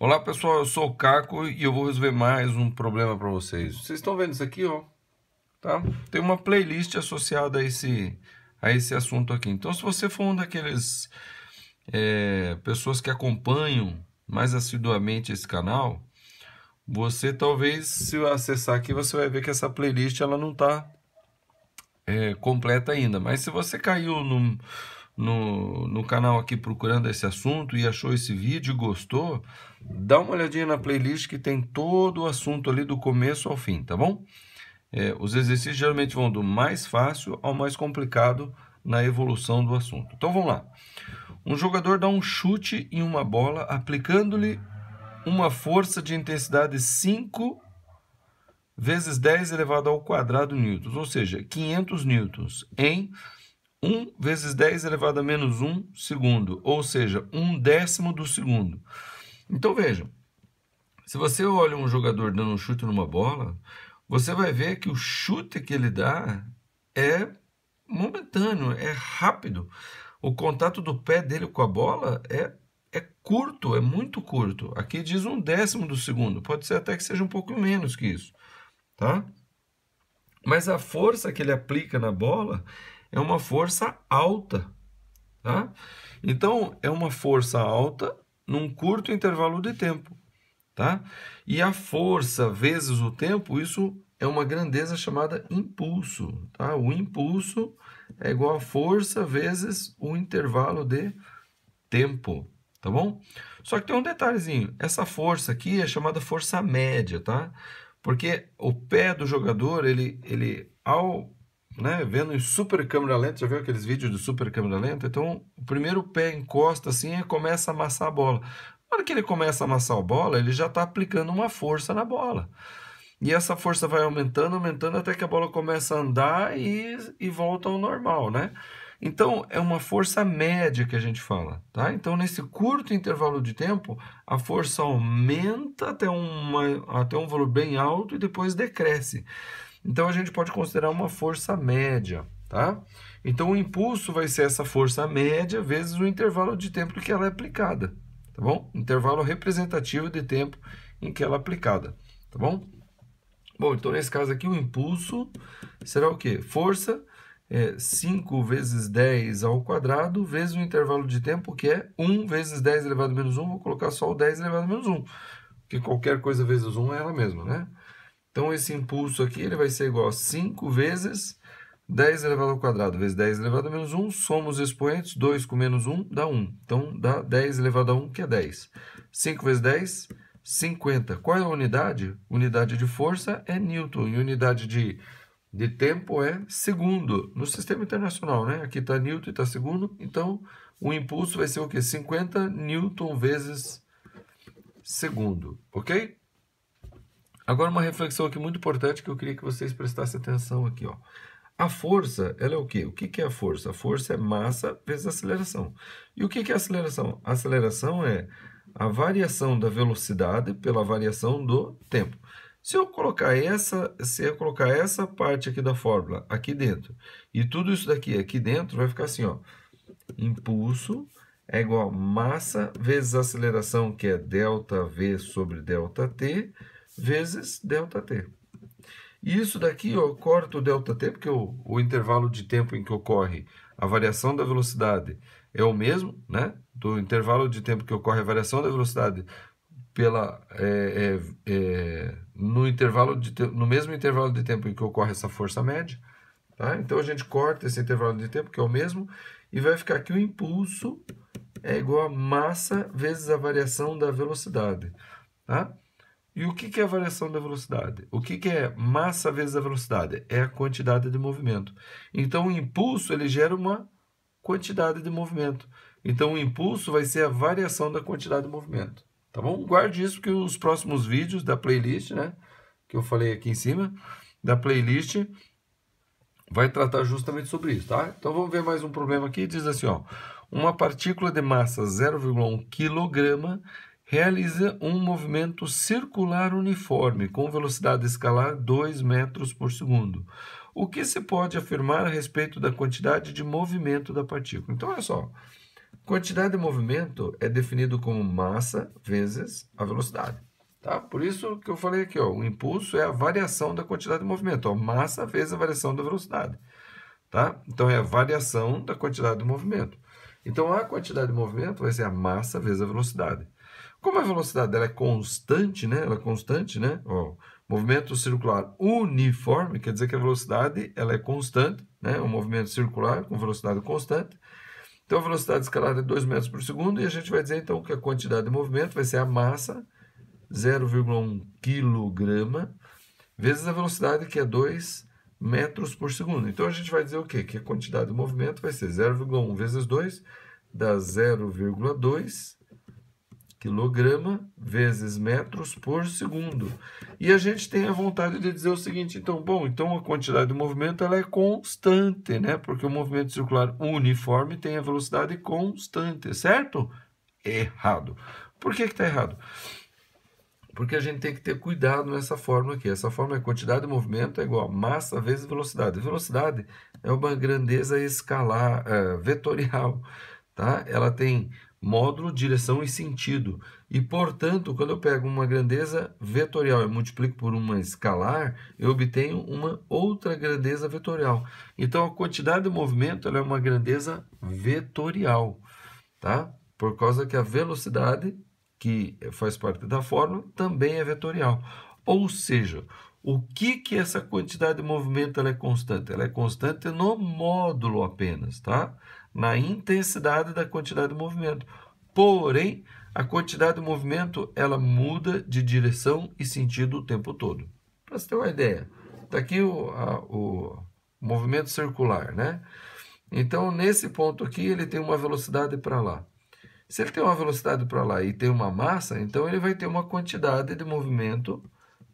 Olá pessoal, eu sou o Caco e eu vou resolver mais um problema para vocês. Vocês estão vendo isso aqui, ó? Tá? Tem uma playlist associada a esse, a esse assunto aqui. Então, se você for um daqueles é, pessoas que acompanham mais assiduamente esse canal, você talvez, se acessar aqui, você vai ver que essa playlist ela não está é, completa ainda. Mas se você caiu num no, no canal aqui procurando esse assunto e achou esse vídeo e gostou, dá uma olhadinha na playlist que tem todo o assunto ali do começo ao fim, tá bom? É, os exercícios geralmente vão do mais fácil ao mais complicado na evolução do assunto. Então vamos lá. Um jogador dá um chute em uma bola, aplicando-lhe uma força de intensidade 5 vezes 10 elevado ao quadrado newtons, ou seja, 500 newtons em 1 vezes 10 é elevado a menos 1 segundo, ou seja, um décimo do segundo. Então veja, se você olha um jogador dando um chute numa bola, você vai ver que o chute que ele dá é momentâneo, é rápido. O contato do pé dele com a bola é, é curto, é muito curto. Aqui diz um décimo do segundo, pode ser até que seja um pouco menos que isso, tá? Mas a força que ele aplica na bola é uma força alta, tá? Então, é uma força alta num curto intervalo de tempo, tá? E a força vezes o tempo, isso é uma grandeza chamada impulso, tá? O impulso é igual a força vezes o intervalo de tempo, tá bom? Só que tem um detalhezinho, essa força aqui é chamada força média, tá? Porque o pé do jogador, ele, ele ao né, vendo em super câmera lenta, já viu aqueles vídeos de super câmera lenta? Então, o primeiro pé encosta assim e começa a amassar a bola. Na hora que ele começa a amassar a bola, ele já está aplicando uma força na bola. E essa força vai aumentando, aumentando, até que a bola começa a andar e, e volta ao normal, né? Então, é uma força média que a gente fala, tá? Então, nesse curto intervalo de tempo, a força aumenta até, uma, até um valor bem alto e depois decresce. Então a gente pode considerar uma força média, tá? Então o impulso vai ser essa força média vezes o intervalo de tempo que ela é aplicada, tá bom? Intervalo representativo de tempo em que ela é aplicada, tá bom? Bom, então nesse caso aqui o impulso será o quê? Força é 5 vezes 10 ao quadrado vezes o intervalo de tempo que é 1 vezes 10 elevado a menos 1, vou colocar só o 10 elevado a menos 1, porque qualquer coisa vezes 1 é ela mesma, né? Então, esse impulso aqui ele vai ser igual a 5 vezes 10 elevado ao quadrado, vezes 10 elevado a menos 1, Somos os expoentes, 2 com menos 1 dá 1. Então, dá 10 elevado a 1, que é 10. 5 vezes 10, 50. Qual é a unidade? Unidade de força é Newton, e unidade de, de tempo é segundo. No sistema internacional, né? Aqui está Newton e está segundo, então o impulso vai ser o quê? 50 Newton vezes segundo, ok? Agora uma reflexão aqui muito importante que eu queria que vocês prestassem atenção aqui, ó. A força, ela é o quê? O que, que é a força? A força é massa vezes aceleração. E o que, que é aceleração? A aceleração é a variação da velocidade pela variação do tempo. Se eu colocar essa, se eu colocar essa parte aqui da fórmula aqui dentro e tudo isso daqui aqui dentro, vai ficar assim, ó. Impulso é igual a massa vezes aceleração, que é delta v sobre delta t, vezes ΔT. E isso daqui eu corto o ΔT, porque o, o intervalo de tempo em que ocorre a variação da velocidade é o mesmo, né? Do intervalo de tempo que ocorre a variação da velocidade pela é, é, é, no intervalo de no mesmo intervalo de tempo em que ocorre essa força média, tá? Então a gente corta esse intervalo de tempo que é o mesmo e vai ficar que o impulso é igual a massa vezes a variação da velocidade, tá? E o que é a variação da velocidade? O que é massa vezes a velocidade? É a quantidade de movimento. Então, o impulso ele gera uma quantidade de movimento. Então, o impulso vai ser a variação da quantidade de movimento. Tá bom? Guarde isso que os próximos vídeos da playlist, né? Que eu falei aqui em cima, da playlist, vai tratar justamente sobre isso, tá? Então, vamos ver mais um problema aqui. Diz assim, ó. Uma partícula de massa 0,1 kg realiza um movimento circular uniforme com velocidade escalar 2 metros por segundo. O que se pode afirmar a respeito da quantidade de movimento da partícula? Então, olha só. Quantidade de movimento é definido como massa vezes a velocidade. Tá? Por isso que eu falei aqui, ó, o impulso é a variação da quantidade de movimento. Ó, massa vezes a variação da velocidade. Tá? Então, é a variação da quantidade de movimento. Então, a quantidade de movimento vai ser a massa vezes a velocidade. Como a velocidade dela é constante, né? Ela é constante, né? Ó, movimento circular uniforme quer dizer que a velocidade ela é constante, né? Um movimento circular com velocidade constante. Então a velocidade escalar é 2 metros por segundo e a gente vai dizer então que a quantidade de movimento vai ser a massa 0,1 quilograma vezes a velocidade que é 2 metros por segundo. Então a gente vai dizer o quê? Que a quantidade de movimento vai ser 0,1 vezes 2 dá 0,2 quilograma vezes metros por segundo. E a gente tem a vontade de dizer o seguinte, então, bom, então a quantidade de movimento ela é constante, né? Porque o movimento circular uniforme tem a velocidade constante, certo? Errado. Por que está errado? Porque a gente tem que ter cuidado nessa fórmula aqui. Essa fórmula é quantidade de movimento é igual a massa vezes velocidade. Velocidade é uma grandeza escalar, eh, vetorial, tá? Ela tem módulo, direção e sentido. E, portanto, quando eu pego uma grandeza vetorial e multiplico por uma escalar, eu obtenho uma outra grandeza vetorial. Então, a quantidade de movimento é uma grandeza vetorial, tá? Por causa que a velocidade, que faz parte da fórmula, também é vetorial. Ou seja, o que que essa quantidade de movimento ela é constante? Ela é constante no módulo apenas, tá? na intensidade da quantidade de movimento. Porém, a quantidade de movimento ela muda de direção e sentido o tempo todo. Para você ter uma ideia, está aqui o, a, o movimento circular, né? Então, nesse ponto aqui, ele tem uma velocidade para lá. Se ele tem uma velocidade para lá e tem uma massa, então ele vai ter uma quantidade de movimento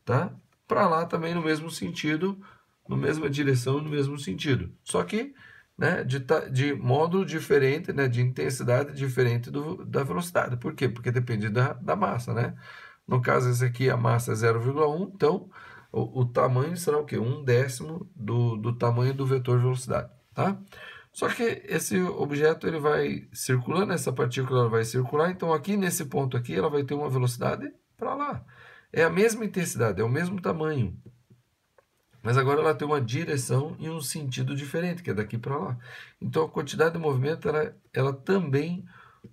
tá? para lá também no mesmo sentido, na mesma direção, no mesmo sentido. Só que né, de, de módulo diferente, né, de intensidade diferente do, da velocidade. Por quê? Porque depende da, da massa, né? No caso, esse aqui, a massa é 0,1, então o, o, tamanho será o quê? Um décimo do, do tamanho do vetor velocidade, tá? Só que esse objeto, ele vai circulando, essa partícula vai circular, então aqui nesse ponto aqui, ela vai ter uma velocidade para lá. É a mesma intensidade, é o mesmo tamanho, mas agora ela tem uma direção e um sentido diferente, que é daqui para lá. Então a quantidade de movimento ela, ela também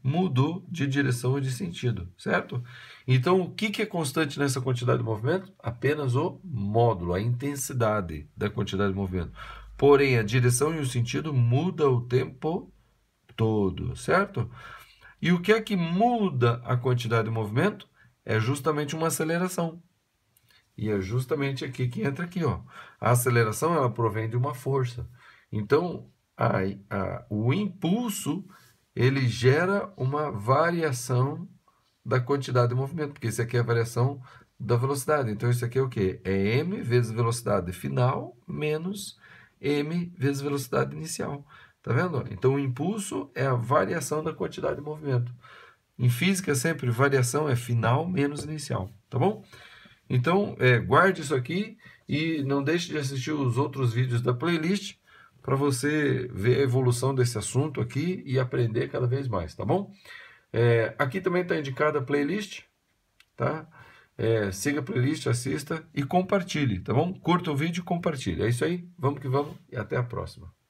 mudou de direção e de sentido, certo? Então, o que, que é constante nessa quantidade de movimento? Apenas o módulo, a intensidade da quantidade de movimento. Porém, a direção e o sentido muda o tempo todo, certo? E o que é que muda a quantidade de movimento? É justamente uma aceleração. E é justamente aqui que entra aqui, ó. A aceleração ela provém de uma força. Então, a, a, o impulso ele gera uma variação da quantidade de movimento, porque isso aqui é a variação da velocidade. Então, isso aqui é o que? É m vezes velocidade final menos m vezes velocidade inicial. Tá vendo? Então, o impulso é a variação da quantidade de movimento. Em física, sempre variação é final menos inicial. Tá bom? Então, é, guarde isso aqui e não deixe de assistir os outros vídeos da playlist para você ver a evolução desse assunto aqui e aprender cada vez mais, tá bom? É, aqui também está indicada a playlist, tá? É, siga a playlist, assista e compartilhe, tá bom? Curta o vídeo e compartilhe. É isso aí, vamos que vamos e até a próxima.